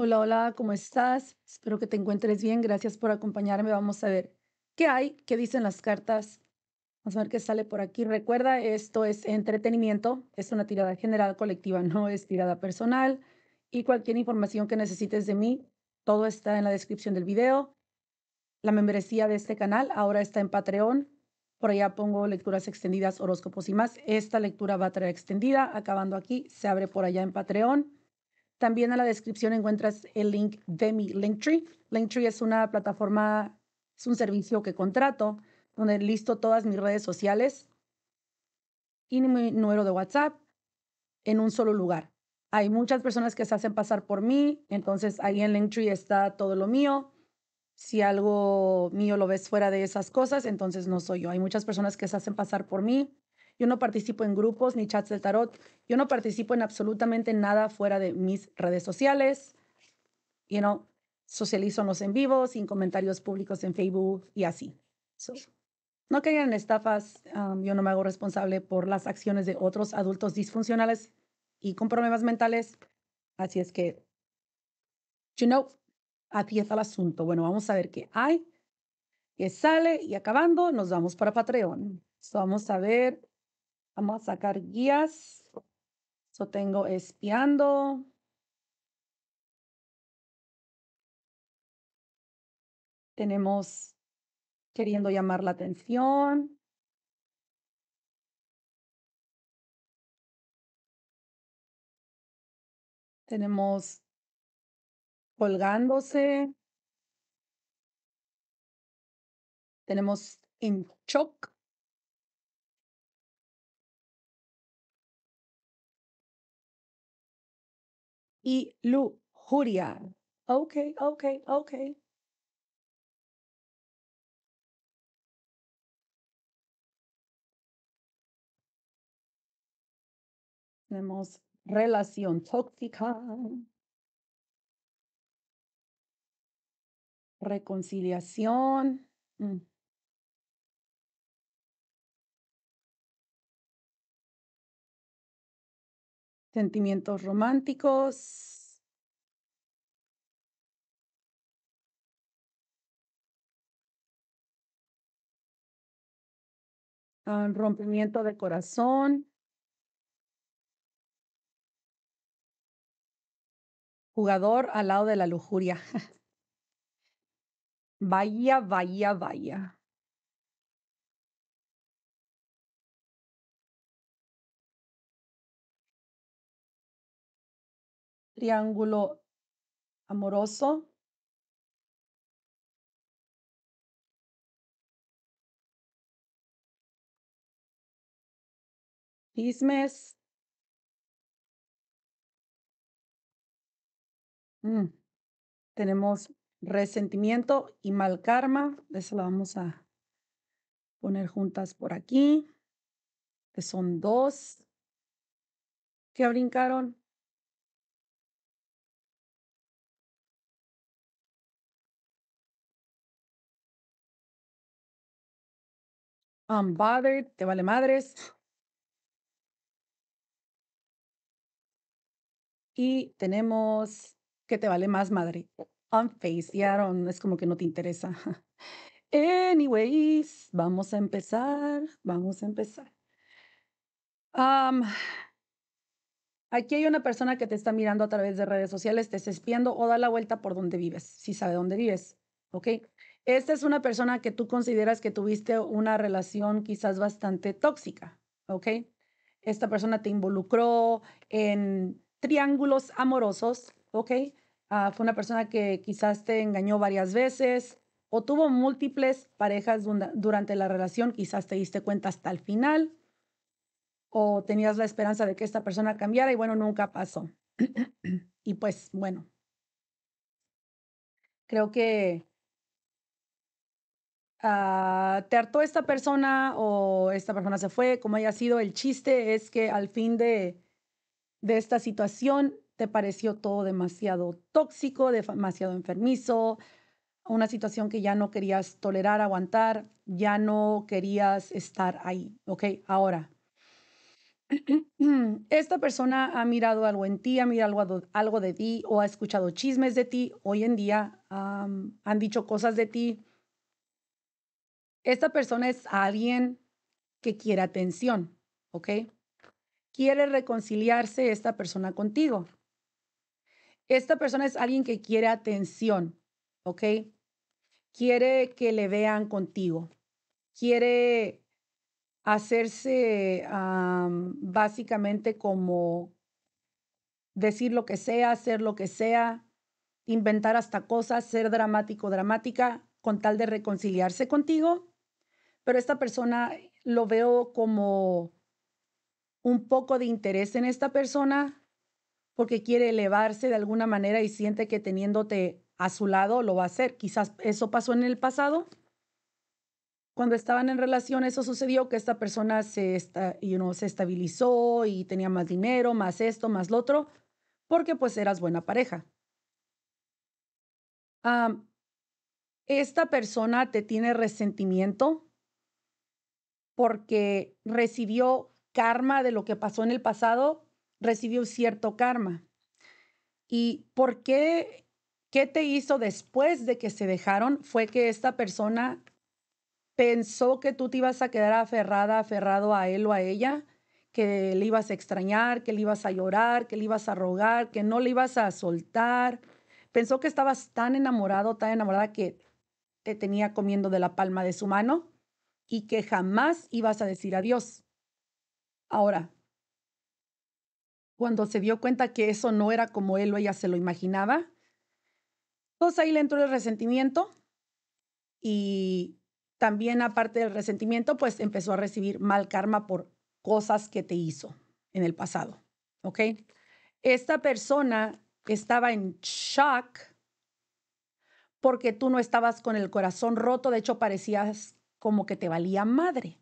Hola, hola, ¿cómo estás? Espero que te encuentres bien. Gracias por acompañarme. Vamos a ver qué hay, qué dicen las cartas. Vamos a ver qué sale por aquí. Recuerda, esto es entretenimiento, es una tirada general colectiva, no es tirada personal. Y cualquier información que necesites de mí, todo está en la descripción del video. La membresía de este canal ahora está en Patreon. Por allá pongo lecturas extendidas, horóscopos y más. Esta lectura va a traer extendida. Acabando aquí, se abre por allá en Patreon. También en la descripción encuentras el link de mi Linktree. Linktree es una plataforma, es un servicio que contrato donde listo todas mis redes sociales y mi número de WhatsApp en un solo lugar. Hay muchas personas que se hacen pasar por mí, entonces ahí en Linktree está todo lo mío. Si algo mío lo ves fuera de esas cosas, entonces no soy yo. Hay muchas personas que se hacen pasar por mí yo no participo en grupos ni chats del tarot. Yo no participo en absolutamente nada fuera de mis redes sociales. You no socializo en los en vivos sin comentarios públicos en Facebook y así. no caigan en estafas. Um, yo no me hago responsable por las acciones de otros adultos disfuncionales y con problemas mentales. Así es que, you know, aquí está el asunto. Bueno, vamos a ver qué hay, Que sale y acabando nos vamos para Patreon. vamos a ver Vamos a sacar guías. Yo tengo espiando. Tenemos queriendo llamar la atención. Tenemos colgándose. Tenemos en shock. y lujuria. Ok, ok, ok. Tenemos relación tóxica. Reconciliación. Mm. sentimientos románticos. Ah, rompimiento de corazón. Jugador al lado de la lujuria. vaya, vaya, vaya. triángulo amoroso. Mm, tenemos resentimiento y mal karma. Eso lo vamos a poner juntas por aquí. Que son dos que brincaron. Unbothered, te vale madres. Y tenemos que te vale más madre. I'm ya, es como que no te interesa. Anyways, vamos a empezar, vamos a empezar. Aquí hay una persona que te está mirando a través de redes sociales, te está espiando o da la vuelta por donde vives, si sabe dónde vives, ¿ok? esta es una persona que tú consideras que tuviste una relación quizás bastante tóxica, ¿ok? Esta persona te involucró en triángulos amorosos, ¿ok? Ah, fue una persona que quizás te engañó varias veces o tuvo múltiples parejas durante la relación, quizás te diste cuenta hasta el final o tenías la esperanza de que esta persona cambiara y bueno, nunca pasó. y pues bueno, creo que Ah, te hartó esta persona o esta persona se fue, como haya sido, el chiste es que al fin de, esta situación te pareció todo demasiado tóxico, demasiado enfermizo, una situación que ya no querías tolerar, aguantar, ya no querías estar ahí, ¿ok? Ahora, esta persona ha mirado algo en ti, ha mirado algo, de ti o ha escuchado chismes de ti, hoy en día han dicho cosas de ti esta persona es alguien que quiere atención, ¿ok? Quiere reconciliarse esta persona contigo. Esta persona es alguien que quiere atención, ¿ok? Quiere que le vean contigo. Quiere hacerse básicamente como decir lo que sea, hacer lo que sea, inventar hasta cosas, ser dramático, dramática, con tal de reconciliarse contigo pero esta persona lo veo como un poco de interés en esta persona porque quiere elevarse de alguna manera y siente que teniéndote a su lado lo va a hacer. Quizás eso pasó en el pasado. Cuando estaban en relación, eso sucedió que esta persona se, se estabilizó y tenía más dinero, más esto, más lo otro, porque pues eras buena pareja. esta persona te tiene resentimiento porque recibió karma de lo que pasó en el pasado, recibió cierto karma. ¿Y por qué? ¿Qué te hizo después de que se dejaron? Fue que esta persona pensó que tú te ibas a quedar aferrada, aferrado a él o a ella, que le ibas a extrañar, que le ibas a llorar, que le ibas a rogar, que no le ibas a soltar. Pensó que estabas tan enamorado, tan enamorada que te tenía comiendo de la palma de su mano y que jamás ibas a decir adiós. Ahora, cuando se dio cuenta que eso no era como él o ella se lo imaginaba, entonces pues, ahí le entró el resentimiento y también aparte del resentimiento, pues empezó a recibir mal karma por cosas que te hizo en el pasado. ¿Ok? Esta persona estaba en shock porque tú no estabas con el corazón roto, de hecho parecías como que te valía madre.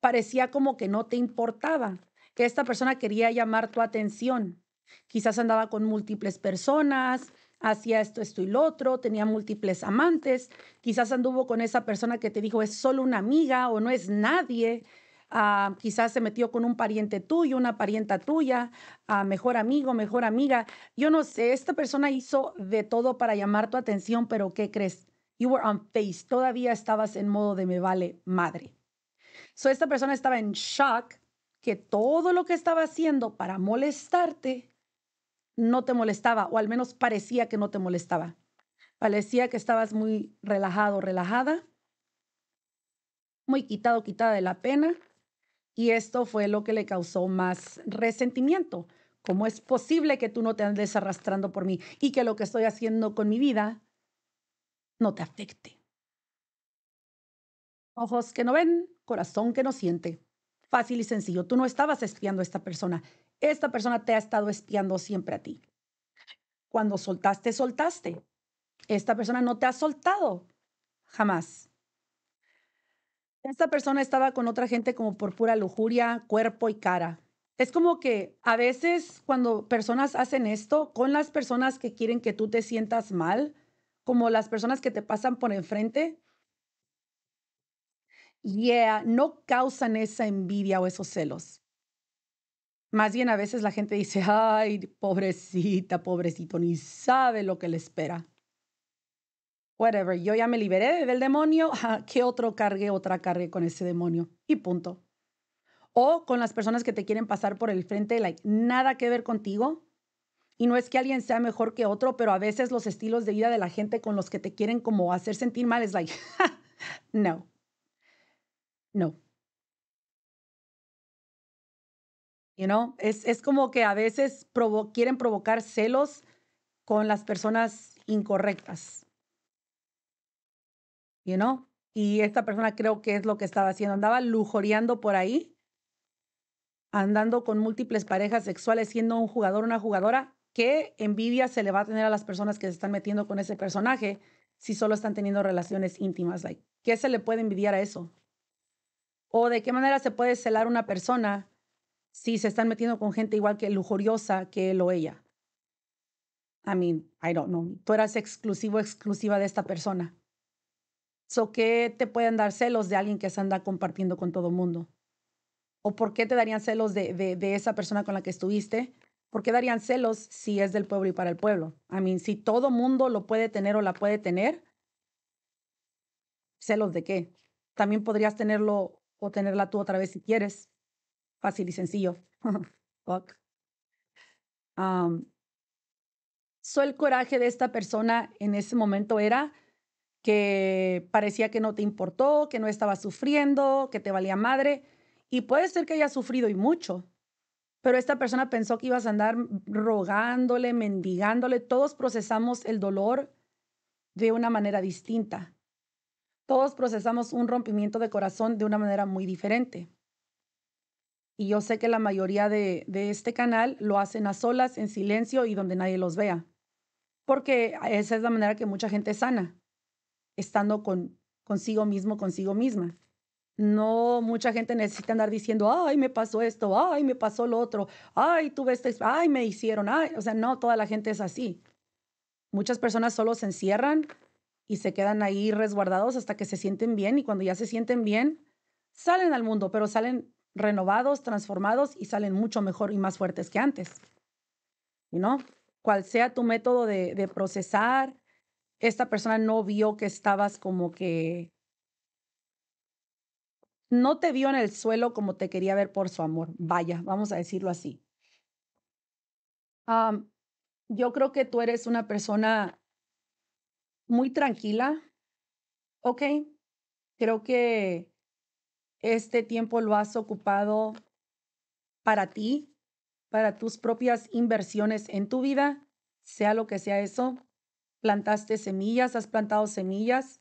Parecía como que no te importaba, que esta persona quería llamar tu atención. Quizás andaba con múltiples personas, hacía esto, esto y lo otro, tenía múltiples amantes, quizás anduvo con esa persona que te dijo es solo una amiga o no es nadie, ah, quizás se metió con un pariente tuyo, una parienta tuya, ah, mejor amigo, mejor amiga. Yo no sé, esta persona hizo de todo para llamar tu atención, pero ¿qué crees? You were on face. Todavía estabas en modo de me vale madre. So esta persona estaba en shock que todo lo que estaba haciendo para molestarte no te molestaba, o al menos parecía que no te molestaba. Parecía que estabas muy relajado, relajada, muy quitado, quitada de la pena, y esto fue lo que le causó más resentimiento. ¿Cómo es posible que tú no te andes arrastrando por mí y que lo que estoy haciendo con mi vida no te afecte. Ojos que no ven, corazón que no siente. Fácil y sencillo, tú no estabas espiando a esta persona, esta persona te ha estado espiando siempre a ti. Cuando soltaste, soltaste. Esta persona no te ha soltado, jamás. Esta persona estaba con otra gente como por pura lujuria, cuerpo y cara. Es como que a veces cuando personas hacen esto con las personas que quieren que tú te sientas mal, como las personas que te pasan por enfrente, yeah, no causan esa envidia o esos celos. Más bien a veces la gente dice, ay, pobrecita, pobrecito, ni sabe lo que le espera. Whatever, yo ya me liberé del demonio, ¿qué otro cargue, otra cargue con ese demonio? Y punto. O con las personas que te quieren pasar por el frente, like, nada que ver contigo, y no es que alguien sea mejor que otro, pero a veces los estilos de vida de la gente con los que te quieren como hacer sentir mal es like, no, no. You know? es, es como que a veces quieren provocar celos con las personas incorrectas. You know? Y esta persona creo que es lo que estaba haciendo. Andaba lujoreando por ahí, andando con múltiples parejas sexuales, siendo un jugador, una jugadora ¿Qué envidia se le va a tener a las personas que se están metiendo con ese personaje si solo están teniendo relaciones íntimas? Like, ¿Qué se le puede envidiar a eso? ¿O de qué manera se puede celar una persona si se están metiendo con gente igual que lujuriosa que él o ella? I mean, I don't know. Tú eras exclusivo, exclusiva de esta persona. So, ¿Qué te pueden dar celos de alguien que se anda compartiendo con todo el mundo? ¿O por qué te darían celos de, de esa persona con la que estuviste? ¿Por qué darían celos si es del pueblo y para el pueblo? A mí, si todo mundo lo puede tener o la puede tener, ¿celos de qué? También podrías tenerlo o tenerla tú otra vez si quieres. Fácil y sencillo. Fuck. Um, el coraje de esta persona en ese momento era que parecía que no te importó, que no estaba sufriendo, que te valía madre. Y puede ser que haya sufrido y mucho, pero esta persona pensó que ibas a andar rogándole, mendigándole. Todos procesamos el dolor de una manera distinta. Todos procesamos un rompimiento de corazón de una manera muy diferente. Y yo sé que la mayoría de, este canal lo hacen a solas, en silencio y donde nadie los vea. Porque esa es la manera que mucha gente sana, estando con, consigo mismo, consigo misma no mucha gente necesita andar diciendo, ay, me pasó esto, ay, me pasó lo otro, ay, tuve este, ay, me hicieron, ay, o sea, no, toda la gente es así. Muchas personas solo se encierran y se quedan ahí resguardados hasta que se sienten bien y cuando ya se sienten bien, salen al mundo, pero salen renovados, transformados y salen mucho mejor y más fuertes que antes. ¿Y no? Cual sea tu método de, de procesar, esta persona no vio que estabas como que no te vio en el suelo como te quería ver por su amor. Vaya, vamos a decirlo así. yo creo que tú eres una persona muy tranquila, ¿ok? Creo que este tiempo lo has ocupado para ti, para tus propias inversiones en tu vida, sea lo que sea eso. Plantaste semillas, has plantado semillas,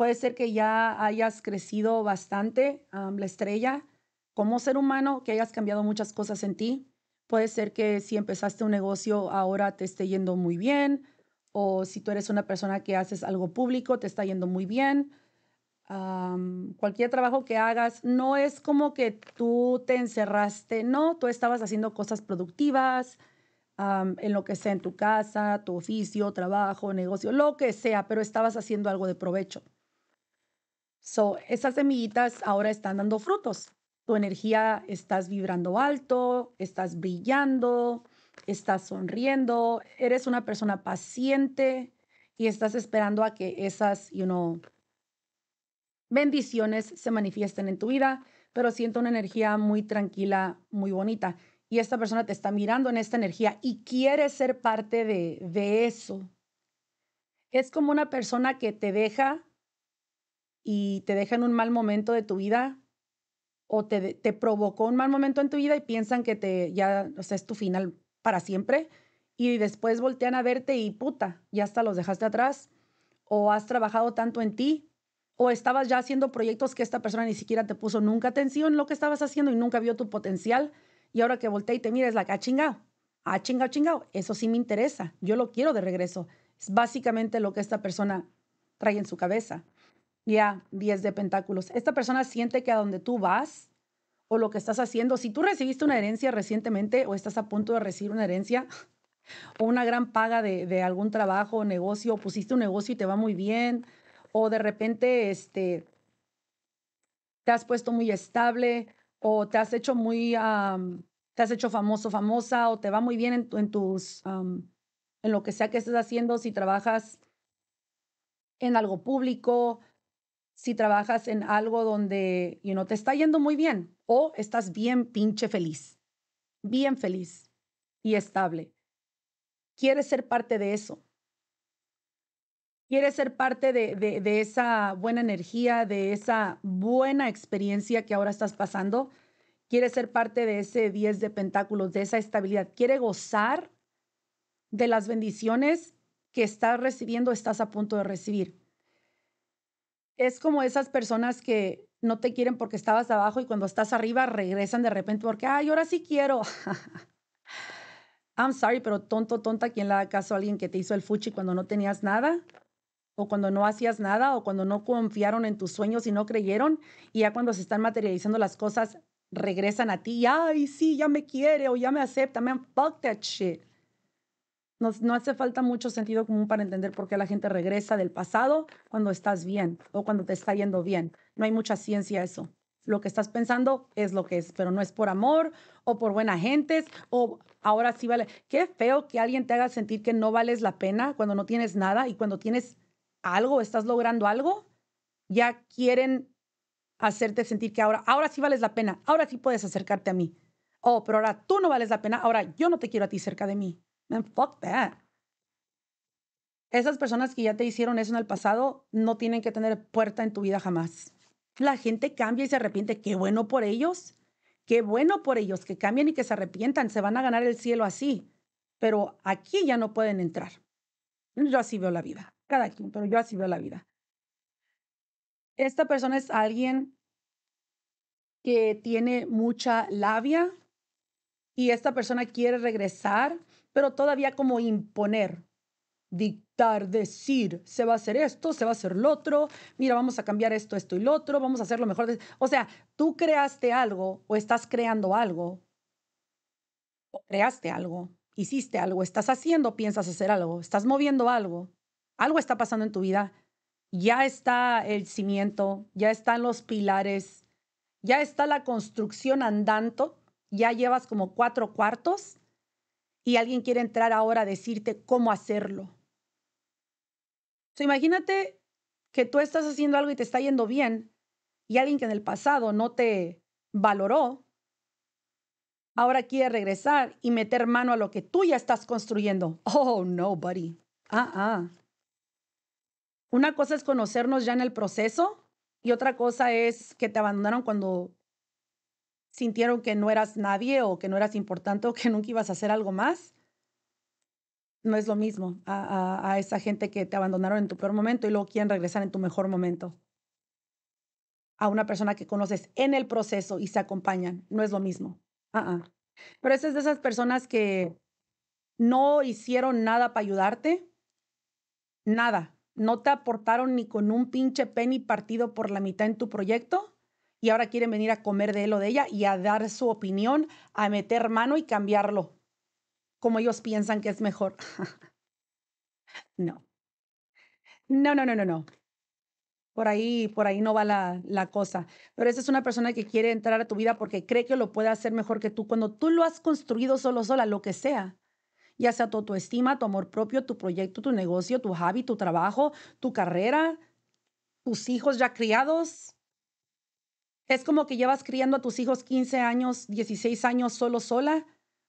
Puede ser que ya hayas crecido bastante, la estrella, como ser humano, que hayas cambiado muchas cosas en ti. Puede ser que si empezaste un negocio ahora te esté yendo muy bien, o si tú eres una persona que haces algo público, te está yendo muy bien. cualquier trabajo que hagas, no es como que tú te encerraste, no, tú estabas haciendo cosas productivas, en lo que sea, en tu casa, tu oficio, trabajo, negocio, lo que sea, pero estabas haciendo algo de provecho. So, esas semillitas ahora están dando frutos. Tu energía estás vibrando alto, estás brillando, estás sonriendo, eres una persona paciente y estás esperando a que esas, bendiciones se manifiesten en tu vida, pero siento una energía muy tranquila, muy bonita. Y esta persona te está mirando en esta energía y quiere ser parte de, de eso. Es como una persona que te deja y te dejan un mal momento de tu vida o te, te provocó un mal momento en tu vida y piensan que te ya es tu final para siempre y después voltean a verte y puta, ya hasta los dejaste atrás o has trabajado tanto en ti o estabas ya haciendo proyectos que esta persona ni siquiera te puso nunca atención lo que estabas haciendo y nunca vio tu potencial y ahora que voltea y te mira es la que ha ah, chingado, ha ah, chingado, eso sí me interesa, yo lo quiero de regreso. Es básicamente lo que esta persona trae en su cabeza. Ya, 10 de pentáculos. Esta persona siente que a donde tú vas o lo que estás haciendo, si tú recibiste una herencia recientemente o estás a punto de recibir una herencia o una gran paga de, algún trabajo o negocio, pusiste un negocio y te va muy bien, o de repente este, te has puesto muy estable o te has hecho muy, te has hecho famoso, famosa, o te va muy bien en, tus, en lo que sea que estés haciendo, si trabajas en algo público, si trabajas en algo donde no te está yendo muy bien o estás bien pinche feliz, bien feliz y estable. Quieres ser parte de eso. Quieres ser parte de, esa buena energía, de esa buena experiencia que ahora estás pasando. Quieres ser parte de ese 10 de pentáculos, de esa estabilidad. Quiere gozar de las bendiciones que estás recibiendo, estás a punto de recibir es como esas personas que no te quieren porque estabas abajo y cuando estás arriba regresan de repente porque, ay, ahora sí quiero. I'm sorry, pero tonto, tonta, quién le da caso a alguien que te hizo el fuchi cuando no tenías nada? O cuando no hacías nada, o cuando no confiaron en tus sueños y no creyeron, y ya cuando se están materializando las cosas, regresan a ti y, ay, sí, ya me quiere o ya me acepta, me fuck that shit no hace falta mucho sentido común para entender por qué la gente regresa del pasado cuando estás bien o cuando te está yendo bien. No hay mucha ciencia a eso. Lo que estás pensando es lo que es, pero no es por amor o por buena gentes o ahora sí vale. Qué feo que alguien te haga sentir que no vales la pena cuando no tienes nada y cuando tienes algo, estás logrando algo, ya quieren hacerte sentir que ahora, ahora sí vales la pena, ahora sí puedes acercarte a mí. Oh, pero ahora tú no vales la pena, ahora yo no te quiero a ti cerca de mí fuck that. Esas personas que ya te hicieron eso en el pasado no tienen que tener puerta en tu vida jamás. La gente cambia y se arrepiente. Qué bueno por ellos. Qué bueno por ellos que cambien y que se arrepientan. Se van a ganar el cielo así. Pero aquí ya no pueden entrar. Yo así veo la vida. Cada quien, pero yo así veo la vida. Esta persona es alguien que tiene mucha labia y esta persona quiere regresar pero todavía como imponer, dictar, decir, se va a hacer esto, se va a hacer lo otro, mira, vamos a cambiar esto, esto y lo otro, vamos a hacer lo mejor. O sea, tú creaste algo o estás creando algo, creaste algo, hiciste algo, estás haciendo, piensas hacer algo, estás moviendo algo, algo está pasando en tu vida, ya está el cimiento, ya están los pilares, ya está la construcción andando, ya llevas como cuatro cuartos y alguien quiere entrar ahora a decirte cómo hacerlo. imagínate que tú estás haciendo algo y te está yendo bien y alguien que en el pasado no te valoró, ahora quiere regresar y meter mano a lo que tú ya estás construyendo. Oh, no, buddy. Ah, ah. Una cosa es conocernos ya en el proceso y otra cosa es que te abandonaron cuando sintieron que no eras nadie o que no eras importante o que nunca ibas a hacer algo más, no es lo mismo a, esa gente que te abandonaron en tu peor momento y luego quieren regresar en tu mejor momento. A una persona que conoces en el proceso y se acompañan, no es lo mismo. Ah, ah. Pero esas de esas personas que no hicieron nada para ayudarte, nada, no te aportaron ni con un pinche penny partido por la mitad en tu proyecto y ahora quieren venir a comer de él o de ella y a dar su opinión, a meter mano y cambiarlo como ellos piensan que es mejor. no. No, no, no, no, no. Por ahí, por ahí no va la, la cosa. Pero esa es una persona que quiere entrar a tu vida porque cree que lo puede hacer mejor que tú. Cuando tú lo has construido solo, sola, lo que sea, ya sea tu autoestima, tu amor propio, tu proyecto, tu negocio, tu hobby, tu trabajo, tu carrera, tus hijos ya criados, es como que llevas criando a tus hijos 15 años, 16 años solo sola,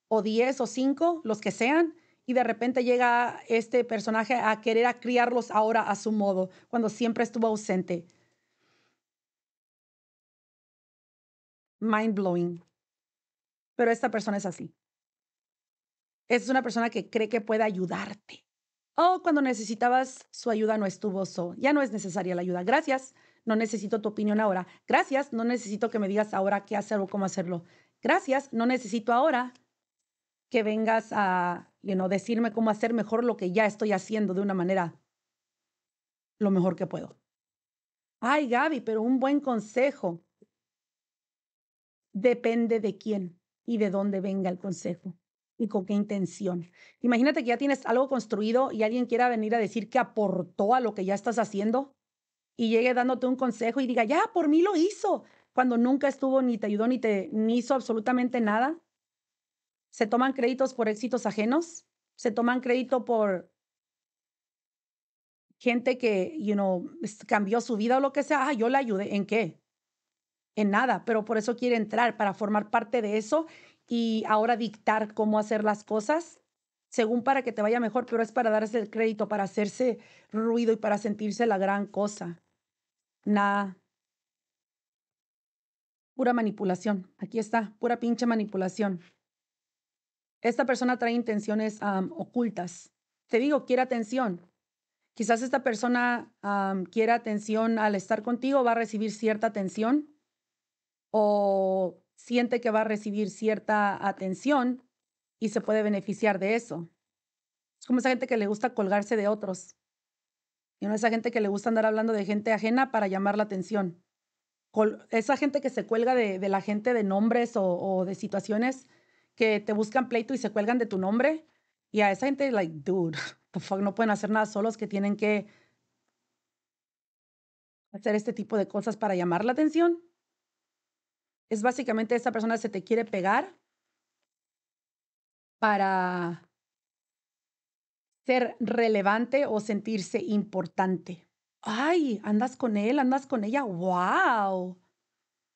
o 10 o 5, los que sean, y de repente llega este personaje a querer a criarlos ahora a su modo, cuando siempre estuvo ausente. Mind blowing. Pero esta persona es así. Es una persona que cree que puede ayudarte. oh, cuando necesitabas su ayuda no estuvo, solo. ya no es necesaria la ayuda. Gracias no necesito tu opinión ahora. Gracias, no necesito que me digas ahora qué hacer o cómo hacerlo. Gracias, no necesito ahora que vengas a decirme cómo hacer mejor lo que ya estoy haciendo de una manera lo mejor que puedo. Ay, Gaby, pero un buen consejo. Depende de quién y de dónde venga el consejo y con qué intención. Imagínate que ya tienes algo construido y alguien quiera venir a decir que aportó a lo que ya estás haciendo y llegue dándote un consejo y diga, ya, por mí lo hizo, cuando nunca estuvo ni te ayudó ni te hizo absolutamente nada. Se toman créditos por éxitos ajenos, se toman crédito por gente que, you know, cambió su vida o lo que sea, ah, yo la ayudé, ¿en qué? En nada, pero por eso quiere entrar, para formar parte de eso y ahora dictar cómo hacer las cosas, según para que te vaya mejor, pero es para darse el crédito, para hacerse ruido y para sentirse la gran cosa nada. Pura manipulación. Aquí está, pura pinche manipulación. Esta persona trae intenciones ocultas. Te digo, quiere atención. Quizás esta persona quiere quiera atención al estar contigo, va a recibir cierta atención o siente que va a recibir cierta atención y se puede beneficiar de eso. Es como esa gente que le gusta colgarse de otros. Y no esa gente que le gusta andar hablando de gente ajena para llamar la atención. esa gente que se cuelga de, la gente de nombres o, de situaciones que te buscan pleito y se cuelgan de tu nombre. Y a esa gente, like, dude, no pueden hacer nada solos que tienen que hacer este tipo de cosas para llamar la atención. Es básicamente esa persona se te quiere pegar para ser relevante o sentirse importante. Ay, andas con él, andas con ella, wow.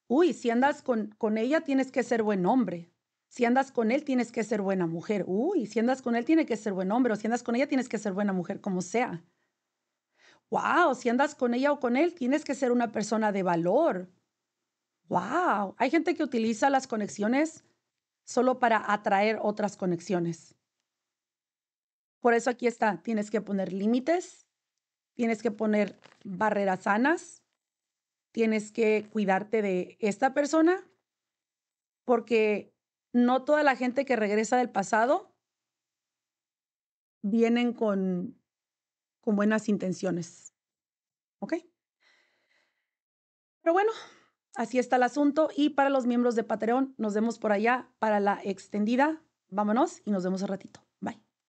Uy, si andas con, con ella tienes que ser buen hombre. Si andas con él tienes que ser buena mujer. Uy, si andas con él tienes que ser buen hombre o si andas con ella tienes que ser buena mujer, como sea. Wow, si andas con ella o con él tienes que ser una persona de valor. Wow, hay gente que utiliza las conexiones solo para atraer otras conexiones. Por eso aquí está, tienes que poner límites, tienes que poner barreras sanas, tienes que cuidarte de esta persona, porque no toda la gente que regresa del pasado vienen con, con buenas intenciones. ¿Ok? Pero bueno, así está el asunto. Y para los miembros de Patreon, nos vemos por allá para la extendida. Vámonos y nos vemos a ratito.